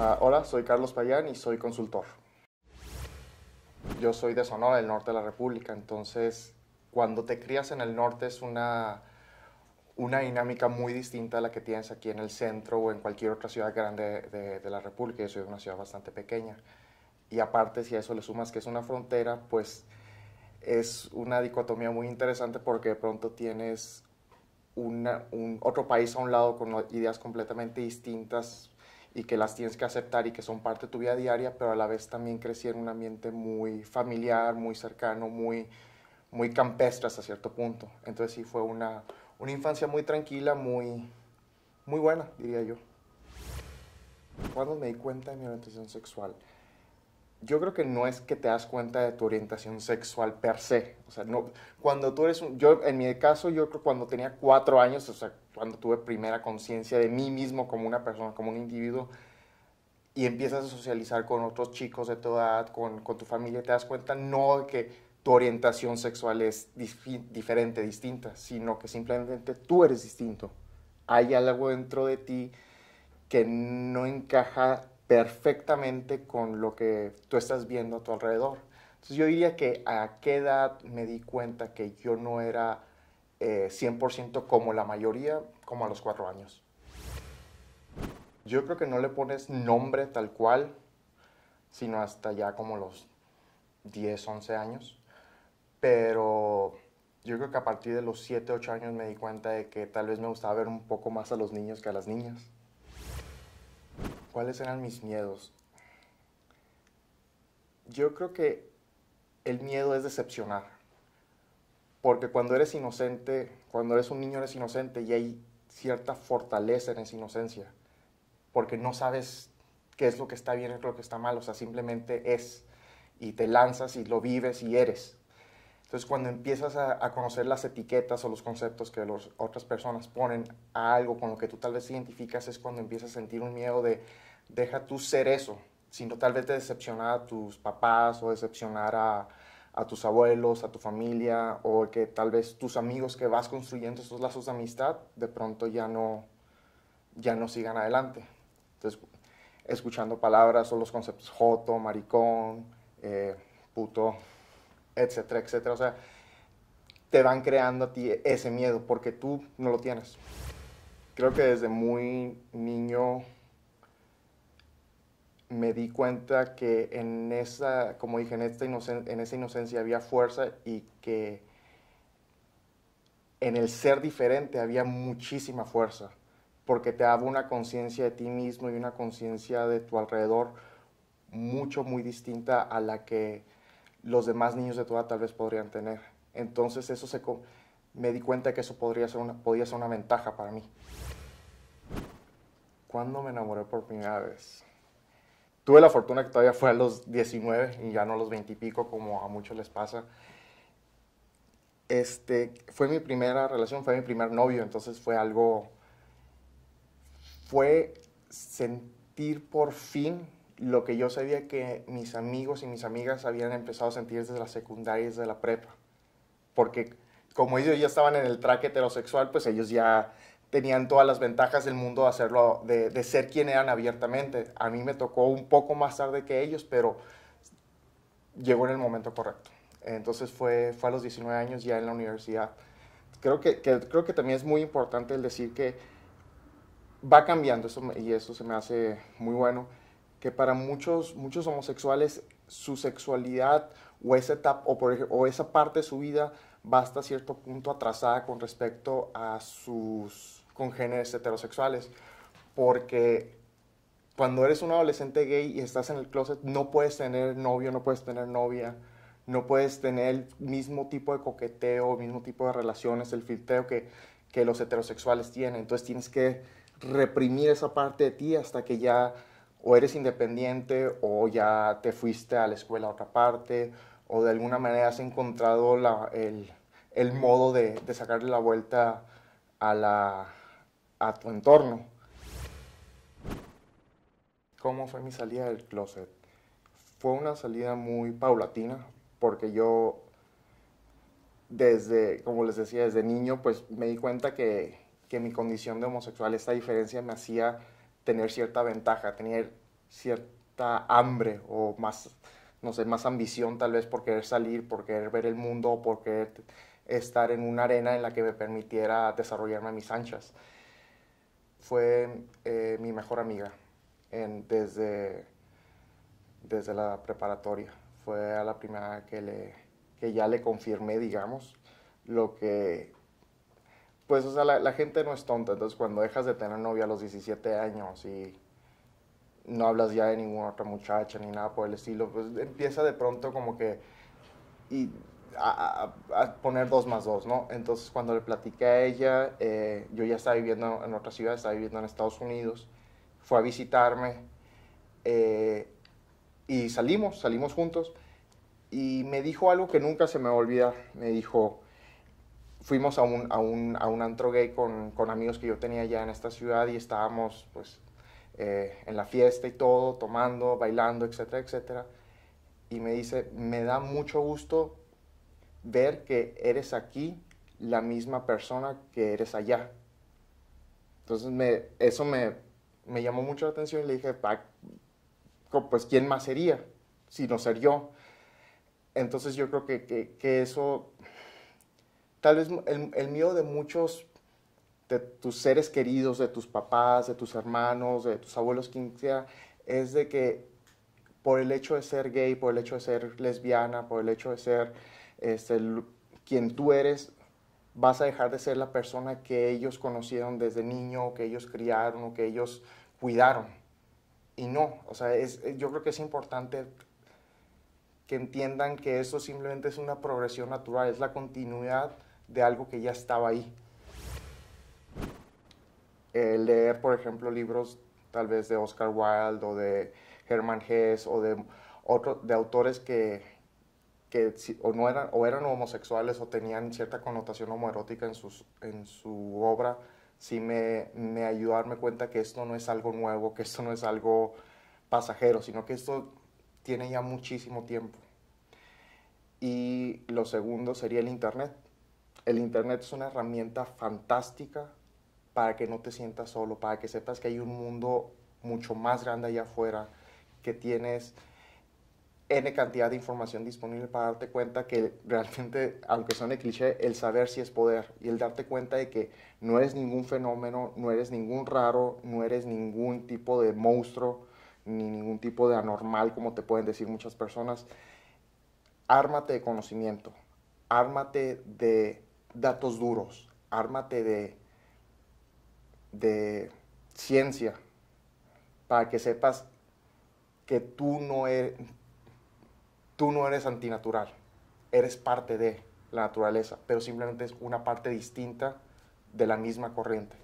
Ah, hola, soy Carlos Payán y soy consultor. Yo soy de Sonora, del norte de la República, entonces cuando te crías en el norte es una, una dinámica muy distinta a la que tienes aquí en el centro o en cualquier otra ciudad grande de, la República. Yo soy de una ciudad bastante pequeña. Y aparte, si a eso le sumas que es una frontera, pues es una dicotomía muy interesante porque de pronto tienes un, otro país a un lado con ideas completamente distintas y que las tienes que aceptar y que son parte de tu vida diaria, pero a la vez también crecí en un ambiente muy familiar, muy cercano, muy, muy campestre hasta cierto punto. Entonces sí fue una, infancia muy tranquila, muy, muy buena, diría yo. Cuando me di cuenta de mi orientación sexual? yo creo que no es que te das cuenta de tu orientación sexual per se. O sea, no, cuando tú eres un, yo en mi caso, yo creo cuando tenía cuatro años, o sea, cuando tuve primera conciencia de mí mismo como una persona, como un individuo, y empiezas a socializar con otros chicos de tu edad, con, tu familia, te das cuenta no de que tu orientación sexual es diferente, distinta, sino que simplemente tú eres distinto. Hay algo dentro de ti que no encaja perfectamente con lo que tú estás viendo a tu alrededor. Entonces yo diría que a qué edad me di cuenta que yo no era 100% eh, como la mayoría, como a los cuatro años. Yo creo que no le pones nombre tal cual, sino hasta ya como los 10, 11 años. Pero yo creo que a partir de los 7, 8 años me di cuenta de que tal vez me gustaba ver un poco más a los niños que a las niñas cuáles eran mis miedos. Yo creo que el miedo es decepcionar. Porque cuando eres inocente, cuando eres un niño eres inocente y hay cierta fortaleza en esa inocencia. Porque no sabes qué es lo que está bien y qué es lo que está mal. O sea, simplemente es. Y te lanzas y lo vives y eres. Entonces, cuando empiezas a, conocer las etiquetas o los conceptos que las otras personas ponen a algo con lo que tú tal vez te identificas, es cuando empiezas a sentir un miedo de, deja tú ser eso, sino tal vez te decepcionar a tus papás o decepcionar a, tus abuelos, a tu familia, o que tal vez tus amigos que vas construyendo esos lazos de amistad, de pronto ya no, ya no sigan adelante. Entonces, escuchando palabras o los conceptos joto, maricón, eh, puto, etcétera, etcétera. O sea, te van creando a ti ese miedo porque tú no lo tienes. Creo que desde muy niño me di cuenta que en esa, como dije, en, en esa inocencia había fuerza y que en el ser diferente había muchísima fuerza, porque te daba una conciencia de ti mismo y una conciencia de tu alrededor mucho, muy distinta a la que los demás niños de tu edad tal vez podrían tener. Entonces eso me di cuenta que eso podría ser una, podía ser una ventaja para mí. ¿Cuándo me enamoré por primera vez? tuve la fortuna que todavía fue a los 19 y ya no a los 20 y pico, como a muchos les pasa. Este, fue mi primera relación, fue mi primer novio, entonces fue algo, fue sentir por fin lo que yo sabía que mis amigos y mis amigas habían empezado a sentir desde la secundaria y desde la prepa. Porque como ellos ya estaban en el track heterosexual, pues ellos ya tenían todas las ventajas del mundo de hacerlo, de, ser quien eran abiertamente. A mí me tocó un poco más tarde que ellos, pero llegó en el momento correcto. Entonces fue, fue a los 19 años ya en la universidad. Creo que, creo que también es muy importante el decir que va cambiando, eso, y eso se me hace muy bueno, que para muchos, muchos homosexuales su sexualidad o esa, o, por o esa parte de su vida va hasta cierto punto atrasada con respecto a sus con géneros heterosexuales, porque cuando eres un adolescente gay y estás en el closet, no puedes tener novio, no puedes tener novia, no puedes tener el mismo tipo de coqueteo, el mismo tipo de relaciones, el filtreo que, que los heterosexuales tienen. Entonces tienes que reprimir esa parte de ti hasta que ya o eres independiente o ya te fuiste a la escuela a otra parte o de alguna manera has encontrado el, el, modo de sacarle la vuelta a la, a tu entorno. ¿Cómo fue mi salida del closet? Fue una salida muy paulatina, porque yo, desde, como les decía, desde niño, pues me di cuenta que, que mi condición de homosexual, esta diferencia me hacía tener cierta ventaja, tener cierta hambre o más, no sé, más ambición tal vez por querer salir, por querer ver el mundo, por querer estar en una arena en la que me permitiera desarrollarme a mis anchas fue eh, mi mejor amiga desde, desde la preparatoria. Fue a la primera que, le, ya le confirmé, digamos, lo que... Pues, o sea, la, gente no es tonta. Entonces, cuando dejas de tener novia a los 17 años y no hablas ya de ninguna otra muchacha ni nada por el estilo, pues empieza de pronto como que a, poner dos más dos, ¿no? Entonces cuando le platiqué a ella, eh, yo ya estaba viviendo en otra ciudad, estaba viviendo en Estados Unidos, fue a visitarme eh, y salimos, salimos juntos y me dijo algo que nunca se me va a olvidar, me dijo, fuimos a un, a un, a un antro gay con, con, amigos que yo tenía ya en esta ciudad y estábamos pues eh, en la fiesta y todo, tomando, bailando, etcétera, etcétera. Y me dice, me da mucho gusto ver que eres aquí la misma persona que eres allá. Entonces eso me, me llamó mucho la atención y le dije, pues ¿quién más sería? Si no ser yo. Entonces yo creo que, eso, tal vez el, el miedo de muchos de tus seres queridos, de tus papás, de tus hermanos, de tus abuelos, quien sea, es de que por el hecho de ser gay, por el hecho de ser lesbiana, por el hecho de ser el quien tú eres, vas a dejar de ser la persona que ellos conocieron desde niño, que ellos criaron, o que ellos cuidaron. Y no, o sea, eh, yo creo que es importante que entiendan que eso simplemente es una progresión natural, es la continuidad de algo que ya estaba ahí. leer, por ejemplo, libros tal vez de Oscar Wilde o de Herman Hesse o de, otros de autores que, que o, no eran, o eran homosexuales o tenían cierta connotación homoerótica en, sus, en su obra, sí me, me ayudó a darme cuenta que esto no es algo nuevo, que esto no es algo pasajero, sino que esto tiene ya muchísimo tiempo. Y lo segundo sería el Internet. El Internet es una herramienta fantástica para que no te sientas solo, para que sepas que hay un mundo mucho más grande allá afuera, que tienes N cantidad de información disponible para darte cuenta que realmente, aunque suene cliché, el saber si es poder y el darte cuenta de que no eres ningún fenómeno, no eres ningún raro, no eres ningún tipo de monstruo, ni ningún tipo de anormal, como te pueden decir muchas personas. Ármate de conocimiento, ármate de datos duros, ármate de, de ciencia, para que sepas que tú no eres, tú no eres antinatural, eres parte de la naturaleza, pero simplemente es una parte distinta de la misma corriente.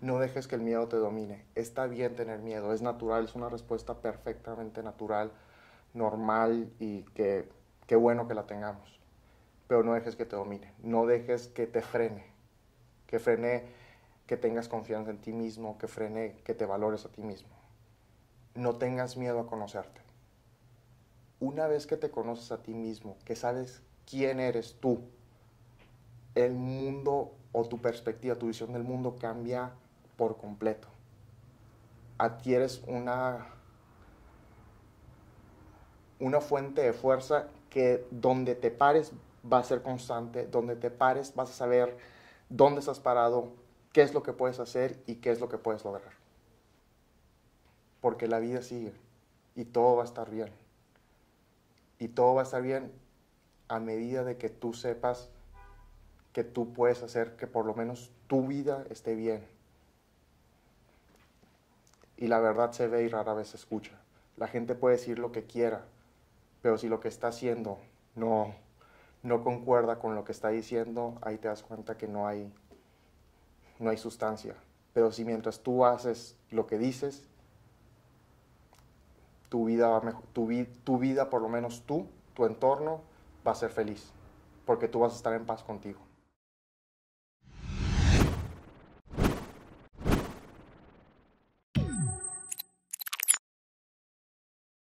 No dejes que el miedo te domine. Está bien tener miedo, es natural, es una respuesta perfectamente natural, normal y que qué bueno que la tengamos. Pero no dejes que te domine, no dejes que te frene, que frene que tengas confianza en ti mismo, que frene que te valores a ti mismo. No tengas miedo a conocerte una vez que te conoces a ti mismo, que sabes quién eres tú, el mundo o tu perspectiva, tu visión del mundo cambia por completo. Adquieres una, una fuente de fuerza que donde te pares va a ser constante, donde te pares vas a saber dónde estás parado, qué es lo que puedes hacer y qué es lo que puedes lograr. Porque la vida sigue y todo va a estar bien y todo va a estar bien a medida de que tú sepas que tú puedes hacer que por lo menos tu vida esté bien. Y la verdad se ve y rara vez se escucha. La gente puede decir lo que quiera, pero si lo que está haciendo no, no concuerda con lo que está diciendo, ahí te das cuenta que no hay, no hay sustancia. Pero si mientras tú haces lo que dices tu vida, va tu, vi, tu vida, por lo menos tú, tu entorno, va a ser feliz, porque tú vas a estar en paz contigo.